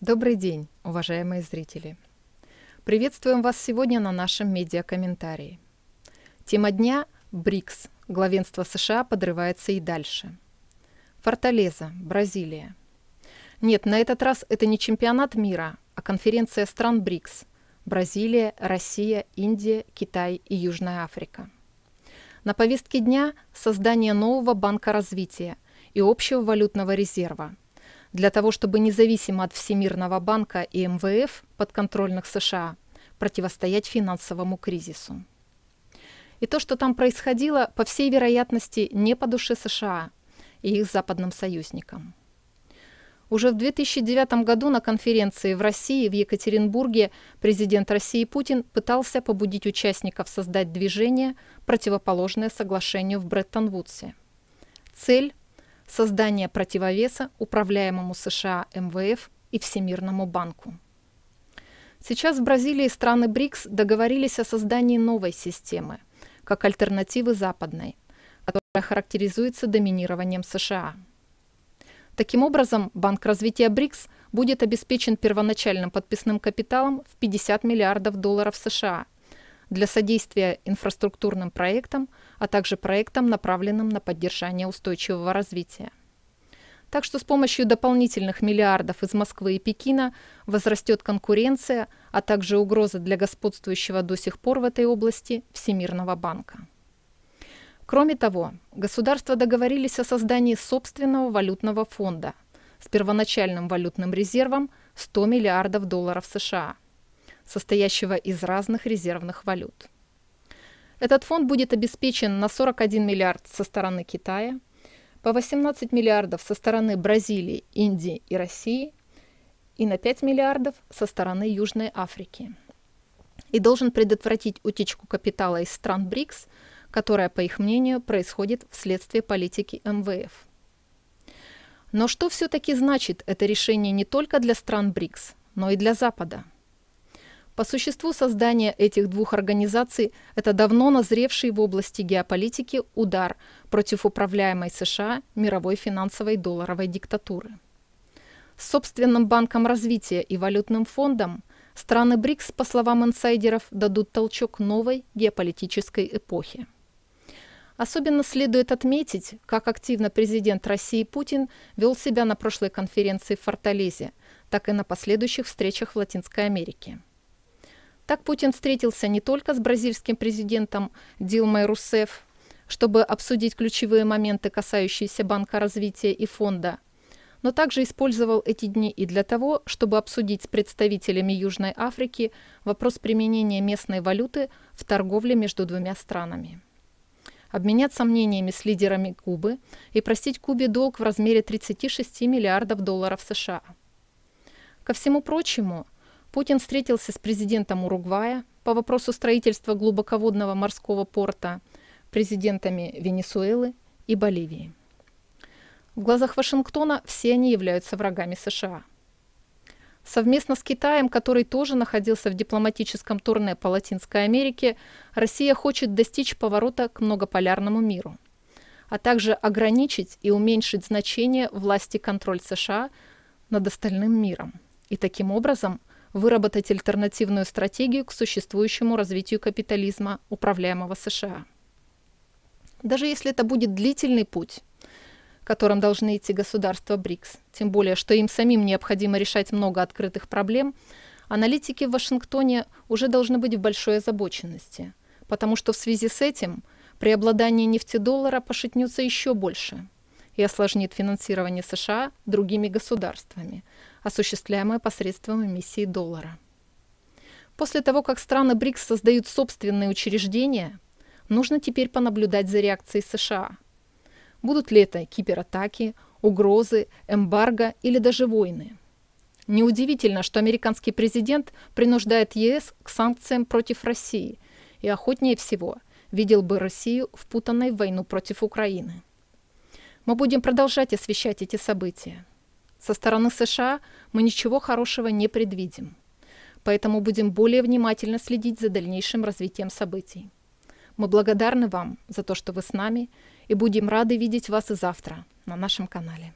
Добрый день, уважаемые зрители! Приветствуем вас сегодня на нашем медиакомментарии. Тема дня – БРИКС. Главенство США подрывается и дальше. Форталеза, Бразилия. Нет, на этот раз это не чемпионат мира, а конференция стран БРИКС – Бразилия, Россия, Индия, Китай и Южная Африка. На повестке дня – создание нового банка развития и общего валютного резерва – для того, чтобы независимо от Всемирного банка и МВФ, подконтрольных США, противостоять финансовому кризису. И то, что там происходило, по всей вероятности, не по душе США и их западным союзникам. Уже в 2009 году на конференции в России в Екатеринбурге президент России Путин пытался побудить участников создать движение, противоположное соглашению в Бреттон-Вудсе. Цель создание противовеса управляемому США МВФ и Всемирному банку. Сейчас в Бразилии страны БРИКС договорились о создании новой системы, как альтернативы западной, которая характеризуется доминированием США. Таким образом, Банк развития БРИКС будет обеспечен первоначальным подписным капиталом в 50 миллиардов долларов США – для содействия инфраструктурным проектам, а также проектам, направленным на поддержание устойчивого развития. Так что с помощью дополнительных миллиардов из Москвы и Пекина возрастет конкуренция, а также угроза для господствующего до сих пор в этой области Всемирного банка. Кроме того, государства договорились о создании собственного валютного фонда с первоначальным валютным резервом 100 миллиардов долларов США – состоящего из разных резервных валют. Этот фонд будет обеспечен на 41 миллиард со стороны Китая, по 18 миллиардов со стороны Бразилии, Индии и России и на 5 миллиардов со стороны Южной Африки. И должен предотвратить утечку капитала из стран БРИКС, которая, по их мнению, происходит вследствие политики МВФ. Но что все-таки значит это решение не только для стран БРИКС, но и для Запада – по существу создание этих двух организаций – это давно назревший в области геополитики удар против управляемой США мировой финансовой долларовой диктатуры. С собственным банком развития и валютным фондом страны БРИКС, по словам инсайдеров, дадут толчок новой геополитической эпохи. Особенно следует отметить, как активно президент России Путин вел себя на прошлой конференции в Форталезе, так и на последующих встречах в Латинской Америке – так Путин встретился не только с бразильским президентом Дилмой Русеф, чтобы обсудить ключевые моменты, касающиеся Банка развития и фонда, но также использовал эти дни и для того, чтобы обсудить с представителями Южной Африки вопрос применения местной валюты в торговле между двумя странами обменяться мнениями с лидерами Кубы и простить Кубе долг в размере 36 миллиардов долларов США. Ко всему прочему, Путин встретился с президентом Уругвая по вопросу строительства глубоководного морского порта, президентами Венесуэлы и Боливии. В глазах Вашингтона все они являются врагами США. Совместно с Китаем, который тоже находился в дипломатическом турне по Латинской Америке, Россия хочет достичь поворота к многополярному миру, а также ограничить и уменьшить значение власти контроль США над остальным миром и таким образом выработать альтернативную стратегию к существующему развитию капитализма, управляемого США. Даже если это будет длительный путь, которым должны идти государства БРИКС, тем более, что им самим необходимо решать много открытых проблем, аналитики в Вашингтоне уже должны быть в большой озабоченности, потому что в связи с этим преобладание нефтедоллара пошатнется еще больше и осложнит финансирование США другими государствами, осуществляемая посредством эмиссии доллара. После того, как страны БРИКС создают собственные учреждения, нужно теперь понаблюдать за реакцией США. Будут ли это кибератаки, угрозы, эмбарго или даже войны? Неудивительно, что американский президент принуждает ЕС к санкциям против России и охотнее всего видел бы Россию впутанной в войну против Украины. Мы будем продолжать освещать эти события. Со стороны США мы ничего хорошего не предвидим, поэтому будем более внимательно следить за дальнейшим развитием событий. Мы благодарны вам за то, что вы с нами, и будем рады видеть вас и завтра на нашем канале.